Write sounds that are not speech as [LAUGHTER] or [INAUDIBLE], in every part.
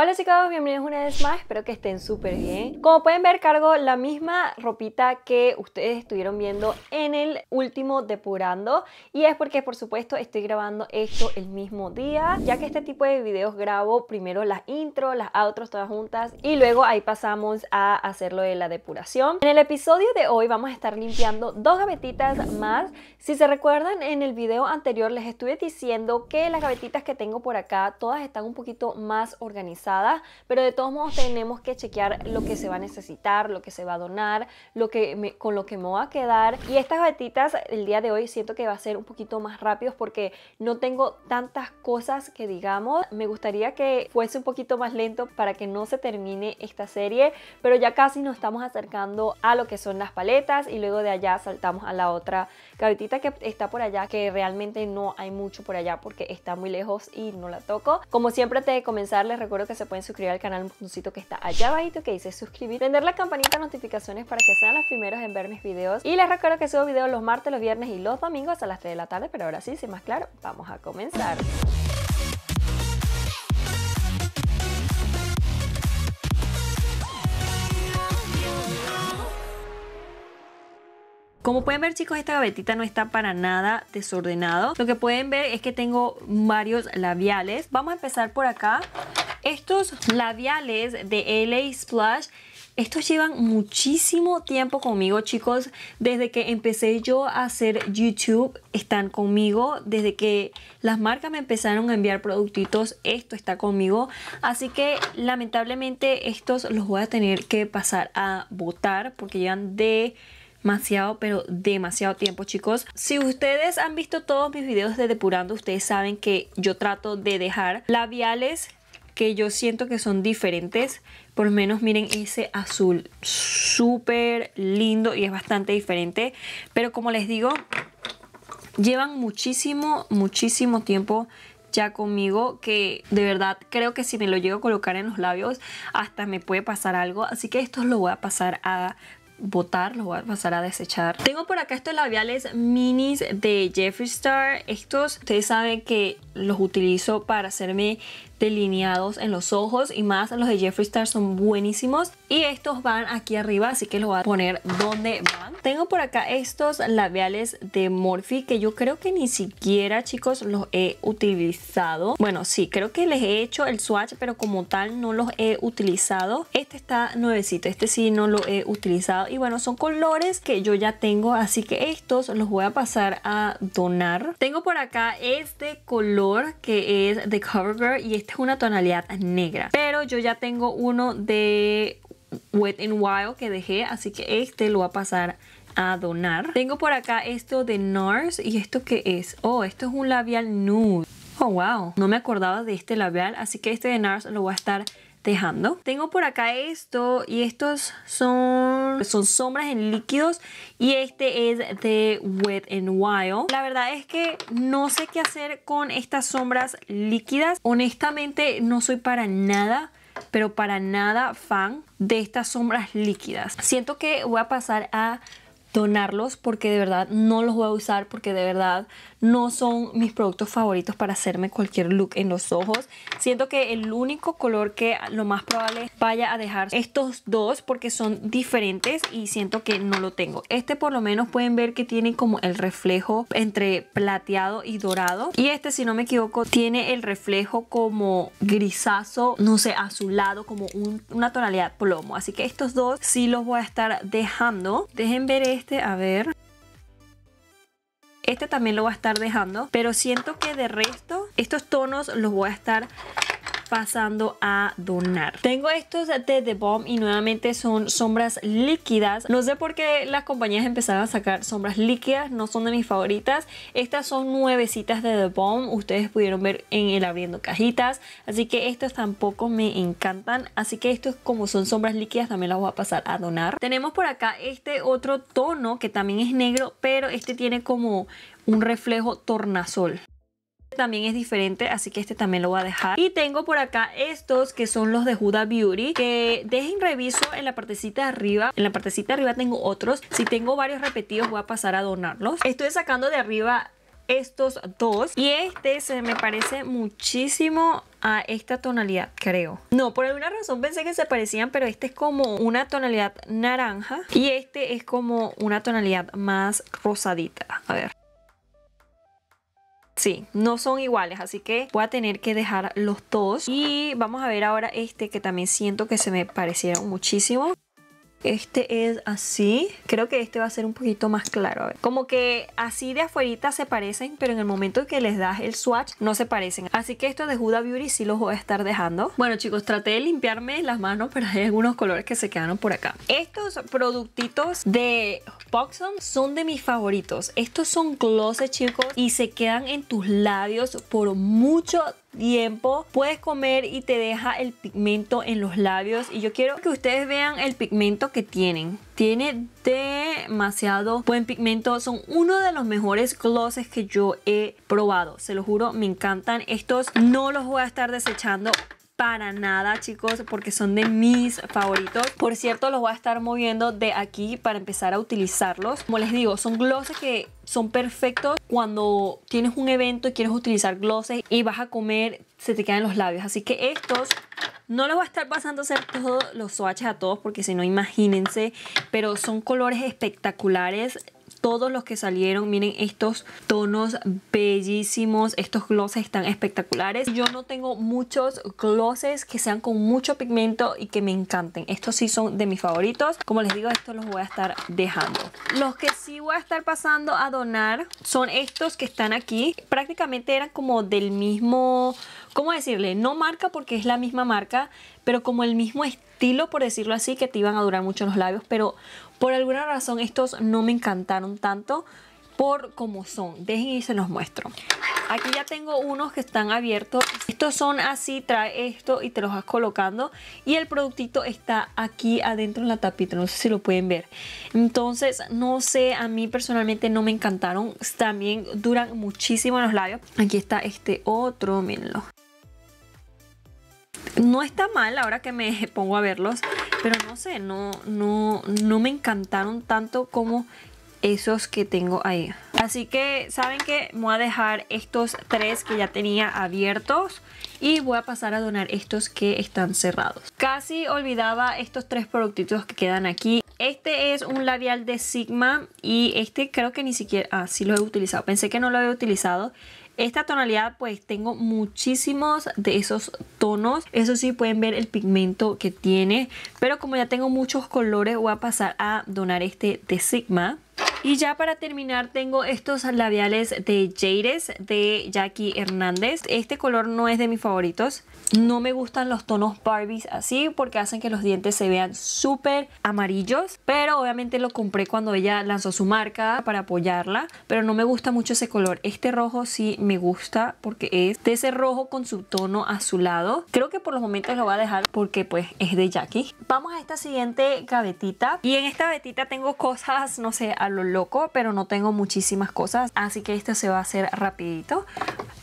Hola chicos, bienvenidos una vez más, espero que estén súper bien. Como pueden ver, cargo la misma ropita que ustedes estuvieron viendo en el último depurando y es porque por supuesto estoy grabando esto el mismo día, ya que este tipo de videos grabo primero las intros, las outros todas juntas y luego ahí pasamos a hacer lo de la depuración. En el episodio de hoy vamos a estar limpiando dos gavetitas más. Si se recuerdan, en el video anterior les estuve diciendo que las gavetitas que tengo por acá todas están un poquito más organizadas pero de todos modos tenemos que chequear lo que se va a necesitar, lo que se va a donar, lo que con lo que me va a quedar. Y estas gavetitas el día de hoy siento que va a ser un poquito más rápido porque no tengo tantas cosas que digamos. Me gustaría que fuese un poquito más lento para que no se termine esta serie, pero ya casi nos estamos acercando a lo que son las paletas y luego de allá saltamos a la otra gavetita que está por allá, que realmente no hay mucho por allá porque está muy lejos y no la toco. Como siempre antes de comenzar les recuerdo que se pueden suscribir al canal, un que está allá abajito que dice suscribir, prender la campanita de notificaciones para que sean los primeros en ver mis videos. Y les recuerdo que subo videos los martes, los viernes y los domingos a las 3 de la tarde, pero ahora sí, sin más claro, vamos a comenzar. Como pueden ver chicos, esta gavetita no está para nada desordenado. Lo que pueden ver es que tengo varios labiales. Vamos a empezar por acá. Estos labiales de LA Splash estos llevan muchísimo tiempo conmigo, chicos. Desde que empecé yo a hacer YouTube, están conmigo. Desde que las marcas me empezaron a enviar productitos, esto está conmigo. Así que lamentablemente estos los voy a tener que pasar a botar porque llevan demasiado, pero demasiado tiempo, chicos. Si ustedes han visto todos mis videos de depurando, ustedes saben que yo trato de dejar labiales que yo siento que son diferentes. Por lo menos miren ese azul súper lindo y es bastante diferente. Pero como les digo, llevan muchísimo, muchísimo tiempo ya conmigo que de verdad creo que si me lo llego a colocar en los labios hasta me puede pasar algo. Así que estos lo voy a pasar a botar, los voy a pasar a desechar. Tengo por acá estos labiales minis de Jeffree Star. Estos, ustedes saben que los utilizo para hacerme delineados en los ojos y más los de Jeffree Star son buenísimos y estos van aquí arriba así que los voy a poner donde van tengo por acá estos labiales de Morphe que yo creo que ni siquiera chicos los he utilizado bueno sí creo que les he hecho el swatch pero como tal no los he utilizado este está nuevecito este sí no lo he utilizado y bueno son colores que yo ya tengo así que estos los voy a pasar a donar tengo por acá este color que es de CoverGirl y este es una tonalidad negra. Pero yo ya tengo uno de Wet n Wild que dejé, así que este lo voy a pasar a donar. Tengo por acá esto de NARS. ¿Y esto qué es? Oh, esto es un labial nude. Oh, wow. No me acordaba de este labial, así que este de NARS lo voy a estar dejando. Tengo por acá esto y estos son, son sombras en líquidos y este es de Wet n Wild. La verdad es que no sé qué hacer con estas sombras líquidas. Honestamente no soy para nada pero para nada fan de estas sombras líquidas. Siento que voy a pasar a donarlos porque de verdad no los voy a usar porque de verdad no son mis productos favoritos para hacerme cualquier look en los ojos. Siento que el único color que lo más probable vaya a dejar estos dos porque son diferentes y siento que no lo tengo. Este por lo menos pueden ver que tiene como el reflejo entre plateado y dorado. Y este si no me equivoco tiene el reflejo como grisazo, no sé, azulado, como una tonalidad plomo. Así que estos dos sí los voy a estar dejando. Dejen ver este, a ver... Este también lo voy a estar dejando, pero siento que de resto estos tonos los voy a estar pasando a donar. Tengo estos de The Bomb y nuevamente son sombras líquidas. No sé por qué las compañías empezaron a sacar sombras líquidas, no son de mis favoritas. Estas son nuevecitas de The Bomb, ustedes pudieron ver en el abriendo cajitas, así que estas tampoco me encantan, así que estos como son sombras líquidas también las voy a pasar a donar. Tenemos por acá este otro tono que también es negro, pero este tiene como un reflejo tornasol también es diferente, así que este también lo voy a dejar. Y tengo por acá estos que son los de Huda Beauty, que dejen reviso en la partecita de arriba. En la partecita de arriba tengo otros. Si tengo varios repetidos voy a pasar a donarlos. Estoy sacando de arriba estos dos y este se me parece muchísimo a esta tonalidad, creo. No, por alguna razón pensé que se parecían, pero este es como una tonalidad naranja y este es como una tonalidad más rosadita. A ver. Sí, no son iguales, así que voy a tener que dejar los dos. Y vamos a ver ahora este que también siento que se me parecieron muchísimo. Este es así. Creo que este va a ser un poquito más claro. Como que así de afuerita se parecen, pero en el momento que les das el swatch no se parecen. Así que estos de Huda Beauty sí los voy a estar dejando. Bueno chicos, traté de limpiarme las manos, pero hay algunos colores que se quedaron por acá. Estos productitos de Poxon son de mis favoritos. Estos son glosses chicos y se quedan en tus labios por mucho tiempo tiempo puedes comer y te deja el pigmento en los labios y yo quiero que ustedes vean el pigmento que tienen tiene demasiado buen pigmento son uno de los mejores glosses que yo he probado se lo juro me encantan estos no los voy a estar desechando para nada chicos porque son de mis favoritos por cierto los voy a estar moviendo de aquí para empezar a utilizarlos como les digo son glosses que son perfectos cuando tienes un evento y quieres utilizar glosses y vas a comer se te quedan los labios así que estos no los voy a estar pasando a hacer todos los swatches a todos porque si no imagínense, pero son colores espectaculares todos los que salieron, miren estos tonos bellísimos, estos glosses están espectaculares. Yo no tengo muchos glosses que sean con mucho pigmento y que me encanten. Estos sí son de mis favoritos. Como les digo, estos los voy a estar dejando. Los que sí voy a estar pasando a donar son estos que están aquí. Prácticamente eran como del mismo, ¿cómo decirle? No marca porque es la misma marca, pero como el mismo estilo, por decirlo así, que te iban a durar mucho los labios, pero por alguna razón estos no me encantaron tanto por como son. Dejen y se los muestro. Aquí ya tengo unos que están abiertos. Estos son así, trae esto y te los vas colocando. Y el productito está aquí adentro en la tapita, no sé si lo pueden ver. Entonces, no sé, a mí personalmente no me encantaron. También duran muchísimo en los labios. Aquí está este otro, mírenlo. No está mal ahora que me [LAUGHS] pongo a verlos, pero no sé, no, no, no me encantaron tanto como esos que tengo ahí. Así que, ¿saben que Voy a dejar estos tres que ya tenía abiertos y voy a pasar a donar estos que están cerrados. Casi olvidaba estos tres productitos que quedan aquí. Este es un labial de Sigma y este creo que ni siquiera... Ah, sí lo he utilizado. Pensé que no lo había utilizado. Esta tonalidad pues tengo muchísimos de esos tonos. Eso sí pueden ver el pigmento que tiene. Pero como ya tengo muchos colores voy a pasar a donar este de Sigma. Y ya para terminar tengo estos labiales de Jades de Jackie Hernández. Este color no es de mis favoritos. No me gustan los tonos Barbies así porque hacen que los dientes se vean súper amarillos. Pero obviamente lo compré cuando ella lanzó su marca para apoyarla. Pero no me gusta mucho ese color. Este rojo sí me gusta porque es de ese rojo con su tono azulado. Creo que por los momentos lo voy a dejar porque pues es de Jackie. Vamos a esta siguiente gavetita. Y en esta gavetita tengo cosas, no sé, a lo loco, pero no tengo muchísimas cosas, así que este se va a hacer rapidito.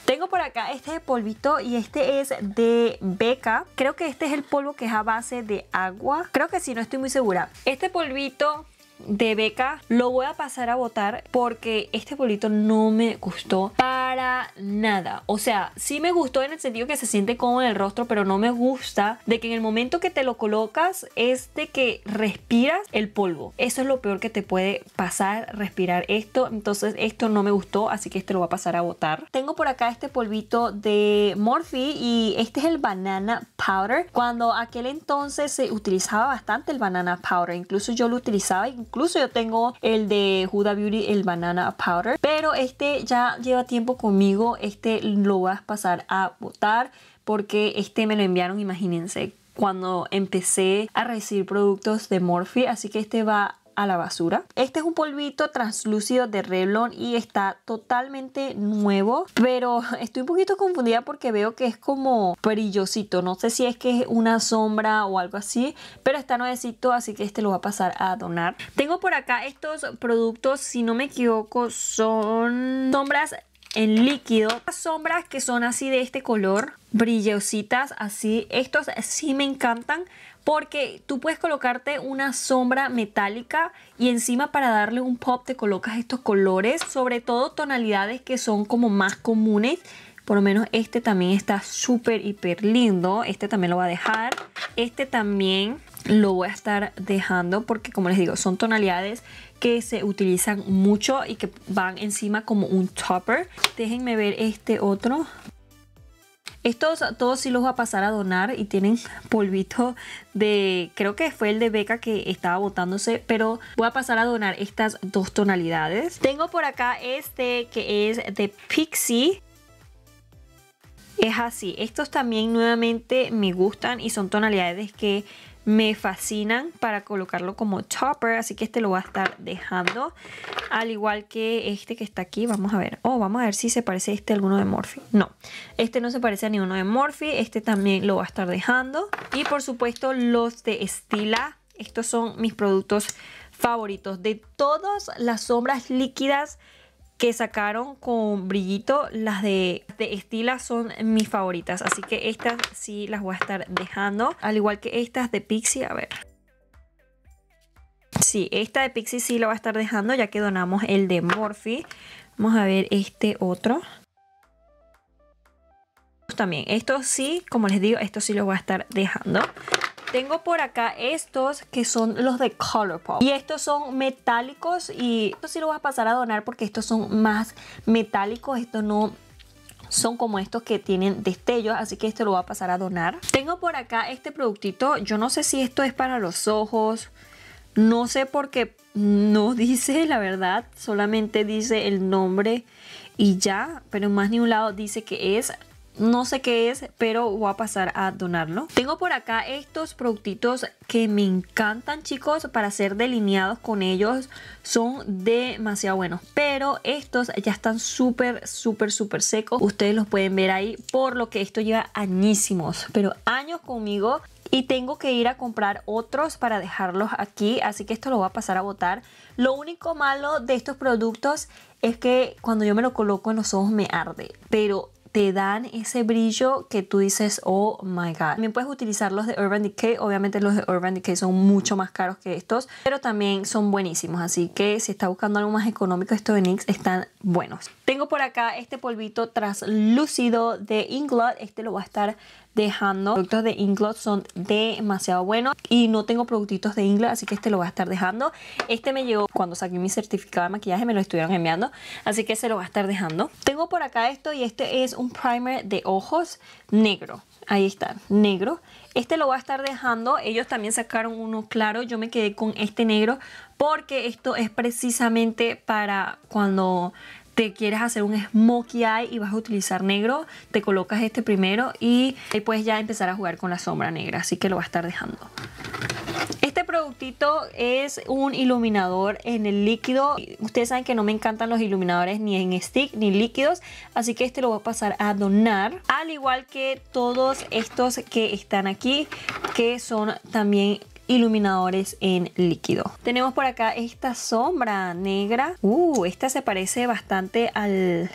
Tengo por acá este polvito y este es de Beca. Creo que este es el polvo que es a base de agua. Creo que sí, no estoy muy segura. Este polvito de beca lo voy a pasar a votar porque este polvito no me gustó para nada. O sea, sí me gustó en el sentido que se siente como en el rostro, pero no me gusta de que en el momento que te lo colocas es de que respiras el polvo. Eso es lo peor que te puede pasar, respirar esto. Entonces esto no me gustó, así que este lo voy a pasar a votar. Tengo por acá este polvito de Morphe y este es el Banana Powder. Cuando aquel entonces se utilizaba bastante el Banana Powder, incluso yo lo utilizaba y Incluso yo tengo el de Huda Beauty, el Banana Powder. Pero este ya lleva tiempo conmigo. Este lo vas a pasar a botar porque este me lo enviaron, imagínense, cuando empecé a recibir productos de Morphe. Así que este va a la basura. Este es un polvito translúcido de Reblon y está totalmente nuevo, pero [LAUGHS] estoy un poquito confundida porque veo que es como brillosito. No sé si es que es una sombra o algo así, pero está nuevecito, así que este lo voy a pasar a donar. Tengo por acá estos productos, si no me equivoco, son sombras en líquido. sombras que son así de este color, brillositas así, estos sí me encantan porque tú puedes colocarte una sombra metálica y encima para darle un pop te colocas estos colores, sobre todo tonalidades que son como más comunes. Por lo menos este también está súper, hiper lindo. Este también lo voy a dejar. Este también lo voy a estar dejando porque como les digo, son tonalidades que se utilizan mucho y que van encima como un topper. Déjenme ver este otro. Estos todos sí los voy a pasar a donar y tienen polvito de, creo que fue el de Beca que estaba botándose, pero voy a pasar a donar estas dos tonalidades. Tengo por acá este que es de Pixie. Es así, estos también nuevamente me gustan y son tonalidades que me fascinan para colocarlo como topper, así que este lo voy a estar dejando, al igual que este que está aquí, vamos a ver, oh, vamos a ver si se parece este a este alguno de Morphe, no, este no se parece a ninguno de Morphe, este también lo voy a estar dejando, y por supuesto los de estila estos son mis productos favoritos, de todas las sombras líquidas, que sacaron con brillito, las de, Estila son mis favoritas. Así que estas sí las voy a estar dejando. Al igual que estas de Pixie, a ver. Sí, esta de Pixie sí la voy a estar dejando ya que donamos el de Morphe. Vamos a ver este otro. También, esto sí, como les digo, esto sí los voy a estar dejando. Tengo por acá estos que son los de Colourpop. Y estos son metálicos y esto sí lo voy a pasar a donar porque estos son más metálicos. Estos no son como estos que tienen destellos, así que esto lo voy a pasar a donar. Tengo por acá este productito, yo no sé si esto es para los ojos, no sé por qué no [LAUGHS] dice la verdad, solamente dice el nombre y ya, pero más ni un lado dice que es no sé qué es, pero voy a pasar a donarlo. Tengo por acá estos productitos que me encantan, chicos, para ser delineados con ellos. Son demasiado buenos, pero estos ya están súper, súper, súper secos. Ustedes los pueden ver ahí, por lo que esto lleva añísimos, pero años conmigo. Y tengo que ir a comprar otros para dejarlos aquí, así que esto lo voy a pasar a botar. Lo único malo de estos productos es que cuando yo me lo coloco en los ojos me arde, pero te dan ese brillo que tú dices, oh my god. También puedes utilizar los de Urban Decay, obviamente los de Urban Decay son mucho más caros que estos, pero también son buenísimos, así que si está buscando algo más económico, estos de NYX están buenos. Tengo por acá este polvito translúcido de Inglot, este lo va a estar dejando. productos de Inglot son demasiado buenos y no tengo productitos de Inglot, así que este lo voy a estar dejando. Este me llegó cuando saqué mi certificado de maquillaje, me lo estuvieron enviando, así que se lo voy a estar dejando. Tengo por acá esto y este es un primer de ojos negro. Ahí está, negro. Este lo voy a estar dejando. Ellos también sacaron uno claro. Yo me quedé con este negro porque esto es precisamente para cuando te quieres hacer un smokey eye y vas a utilizar negro, te colocas este primero y ahí puedes ya empezar a jugar con la sombra negra, así que lo va a estar dejando. Este productito es un iluminador en el líquido. Ustedes saben que no me encantan los iluminadores ni en stick ni líquidos, así que este lo voy a pasar a donar. Al igual que todos estos que están aquí, que son también iluminadores en líquido. Tenemos por acá esta sombra negra. Uh, esta se parece bastante al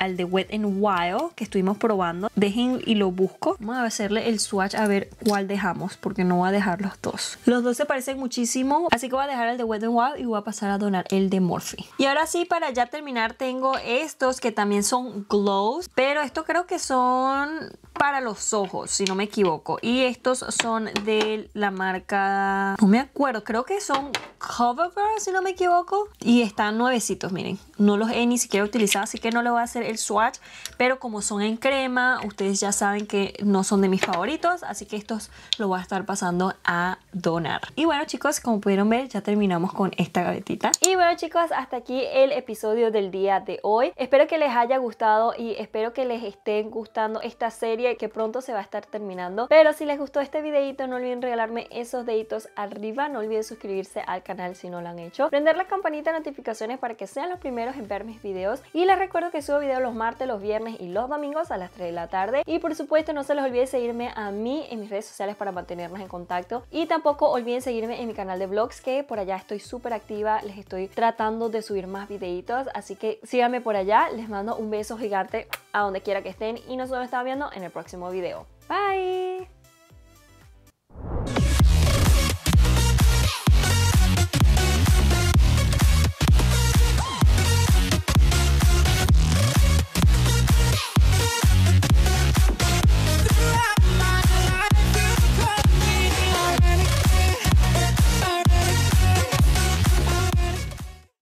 al de Wet n Wild que estuvimos probando. Dejen y lo busco. Vamos a hacerle el swatch a ver cuál dejamos porque no voy a dejar los dos. Los dos se parecen muchísimo, así que voy a dejar el de Wet n Wild y voy a pasar a donar el de Morphe. Y ahora sí, para ya terminar, tengo estos que también son glows, pero estos creo que son para los ojos, si no me equivoco. Y estos son de la marca... No me acuerdo, creo que son Girl si no me equivoco. Y están nuevecitos, miren. No los he ni siquiera utilizado, así que no lo voy a hacer el swatch, pero como son en crema, ustedes ya saben que no son de mis favoritos, así que estos lo voy a estar pasando a donar. Y bueno chicos, como pudieron ver, ya terminamos con esta gavetita. Y bueno chicos, hasta aquí el episodio del día de hoy. Espero que les haya gustado y espero que les estén gustando esta serie que pronto se va a estar terminando. Pero si les gustó este videito, no olviden regalarme esos deditos arriba, no olviden suscribirse al canal si no lo han hecho, prender la campanita de notificaciones para que sean los primeros en ver mis videos y les recuerdo que subo videos los martes, los viernes y los domingos a las 3 de la tarde. Y por supuesto no se les olvide seguirme a mí en mis redes sociales para mantenernos en contacto. Y tampoco olviden seguirme en mi canal de vlogs que por allá estoy súper activa, les estoy tratando de subir más videitos. Así que síganme por allá, les mando un beso gigante a donde quiera que estén y nos vemos viendo en el próximo video. Bye!